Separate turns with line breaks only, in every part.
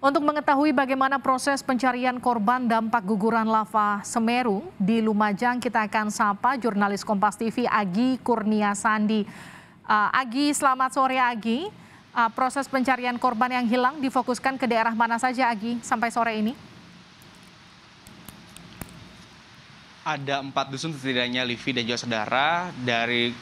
Untuk mengetahui bagaimana proses pencarian korban dampak guguran lava Semeru di Lumajang, kita akan sapa jurnalis Kompas TV Agi Kurnia Sandi. Uh, Agi, selamat sore Agi. Uh, proses pencarian korban yang hilang difokuskan ke daerah mana saja Agi sampai sore ini?
Ada empat dusun setidaknya Livi dan juga saudara dari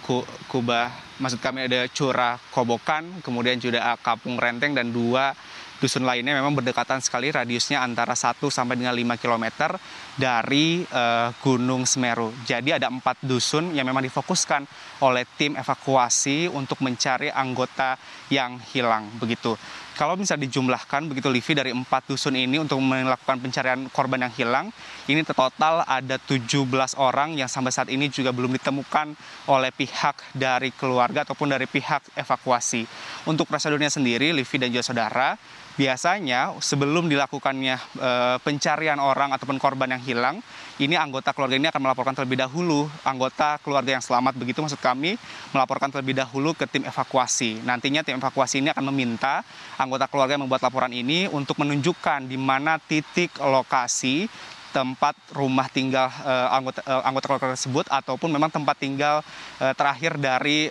Kubah, maksud kami ada Curah, Kobokan, kemudian juga Kapung Renteng dan dua dusun lainnya memang berdekatan sekali radiusnya antara 1 sampai dengan 5 km dari uh, Gunung Semeru. Jadi ada empat dusun yang memang difokuskan oleh tim evakuasi untuk mencari anggota yang hilang begitu kalau bisa dijumlahkan begitu Livi dari empat dusun ini untuk melakukan pencarian korban yang hilang, ini total ada 17 orang yang sampai saat ini juga belum ditemukan oleh pihak dari keluarga ataupun dari pihak evakuasi. Untuk prosedurnya sendiri, Livi dan juga saudara, biasanya sebelum dilakukannya e, pencarian orang ataupun korban yang hilang, ini anggota keluarga ini akan melaporkan terlebih dahulu anggota keluarga yang selamat begitu maksud kami melaporkan terlebih dahulu ke tim evakuasi. Nantinya tim evakuasi ini akan meminta anggota keluarga yang membuat laporan ini untuk menunjukkan di mana titik lokasi tempat rumah tinggal eh, eh, anggota keluarga tersebut ataupun memang tempat tinggal eh, terakhir dari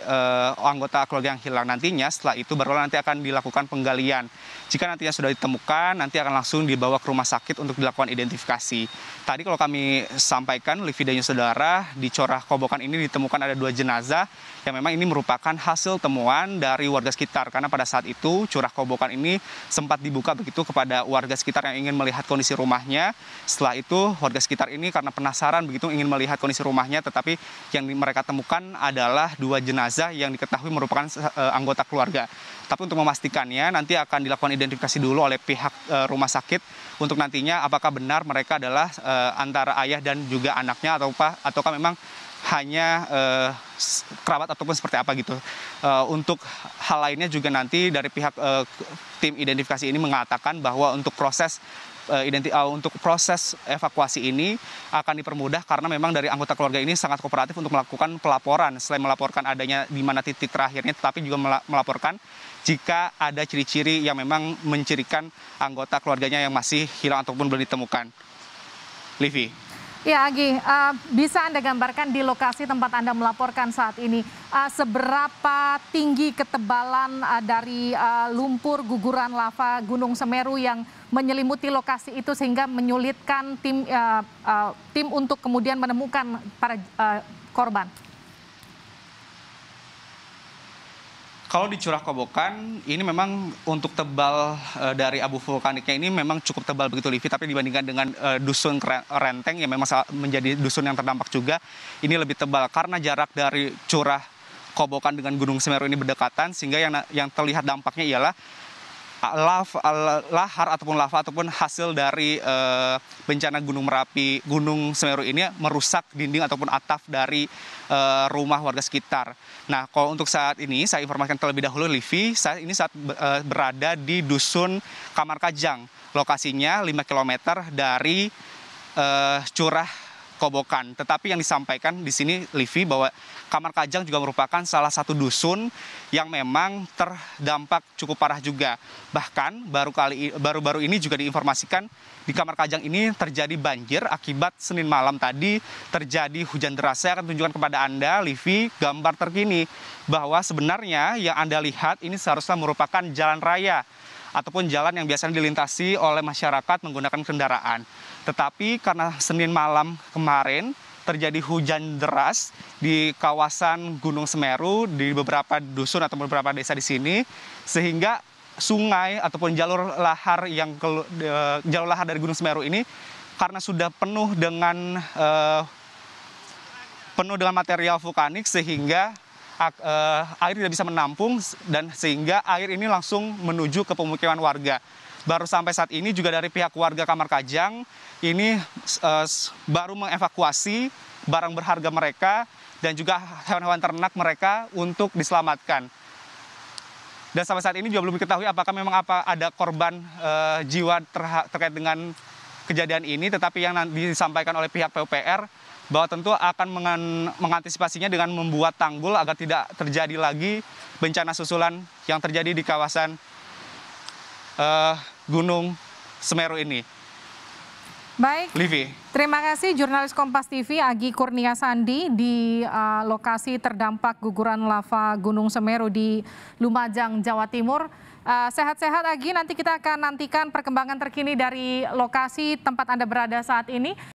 anggota keluarga yang hilang nantinya setelah itu barulah nanti akan dilakukan penggalian jika nantinya sudah ditemukan nanti akan langsung dibawa ke rumah sakit untuk dilakukan identifikasi tadi kalau kami sampaikan lividanya saudara di Corah Kobokan ini ditemukan ada dua jenazah yang memang ini merupakan hasil temuan dari warga sekitar karena pada saat itu Curah Kobokan ini sempat dibuka begitu kepada warga sekitar yang ingin melihat kondisi rumahnya setelah itu begitu warga sekitar ini karena penasaran begitu ingin melihat kondisi rumahnya tetapi yang mereka temukan adalah dua jenazah yang diketahui merupakan eh, anggota keluarga. Tapi untuk memastikannya nanti akan dilakukan identifikasi dulu oleh pihak eh, rumah sakit untuk nantinya apakah benar mereka adalah eh, antara ayah dan juga anaknya atau apa ataukah memang hanya kerabat ataupun seperti apa gitu. untuk hal lainnya juga nanti dari pihak tim identifikasi ini mengatakan bahwa untuk proses Eh, eh, untuk proses evakuasi ini akan dipermudah karena memang dari anggota keluarga ini sangat kooperatif untuk melakukan pelaporan selain melaporkan adanya di mana titik terakhirnya tetapi juga melaporkan jika ada ciri-ciri yang memang mencirikan anggota keluarganya yang masih hilang ataupun belum ditemukan. Livi.
Ya Agi, uh, bisa Anda gambarkan di lokasi tempat Anda melaporkan saat ini, uh, seberapa tinggi ketebalan uh, dari uh, lumpur guguran lava Gunung Semeru yang menyelimuti lokasi itu sehingga menyulitkan tim uh, uh, tim untuk kemudian menemukan para uh, korban?
Kalau di Curah Kobokan, ini memang untuk tebal eh, dari abu vulkaniknya ini memang cukup tebal begitu Livi, tapi dibandingkan dengan eh, dusun Renteng yang memang menjadi dusun yang terdampak juga, ini lebih tebal karena jarak dari Curah Kobokan dengan Gunung Semeru ini berdekatan sehingga yang terlihat dampaknya ialah laf, lahar ataupun lava ataupun hasil dari uh, bencana Gunung Merapi, Gunung Semeru ini merusak dinding ataupun atap dari uh, rumah warga sekitar. Nah, kalau untuk saat ini saya informasikan terlebih dahulu Livi, saat ini saat eh, berada di dusun Kamar Kajang. Lokasinya 5 km dari uh, curah kobokan. Tetapi yang disampaikan di sini Livi bahwa Kamar Kajang juga merupakan salah satu dusun yang memang terdampak cukup parah juga. Bahkan baru kali baru-baru ini juga diinformasikan di Kamar Kajang ini terjadi banjir akibat Senin malam tadi terjadi hujan deras. Saya akan tunjukkan kepada Anda Livi gambar terkini bahwa sebenarnya yang Anda lihat ini seharusnya merupakan jalan raya ataupun jalan yang biasanya dilintasi oleh masyarakat menggunakan kendaraan. Tetapi karena Senin malam kemarin terjadi hujan deras di kawasan Gunung Semeru di beberapa dusun atau beberapa desa di sini sehingga sungai ataupun jalur lahar yang jalur lahar dari Gunung Semeru ini karena sudah penuh dengan uh, penuh dengan material vulkanik sehingga Eh, air tidak bisa menampung dan sehingga air ini langsung menuju ke pemukiman warga. Baru sampai saat ini juga dari pihak warga Kamar Kajang ini eh, baru mengevakuasi barang berharga mereka dan juga hewan-hewan ternak mereka untuk diselamatkan. Dan sampai saat ini juga belum diketahui apakah memang apa ada korban uh, jiwa terkait dengan kejadian ini, tetapi yang disampaikan oleh pihak PUPR bahwa tentu akan mengantisipasinya dengan membuat tanggul agar tidak terjadi lagi bencana susulan yang terjadi di kawasan eh, Gunung Semeru ini. Baik, Livi.
terima kasih jurnalis Kompas TV Agi Kurnia Sandi di uh, lokasi terdampak guguran lava Gunung Semeru di Lumajang, Jawa Timur. Eh, sehat-sehat uh, sehat -sehat, Agi, nanti kita akan nantikan perkembangan terkini dari lokasi tempat Anda berada saat ini.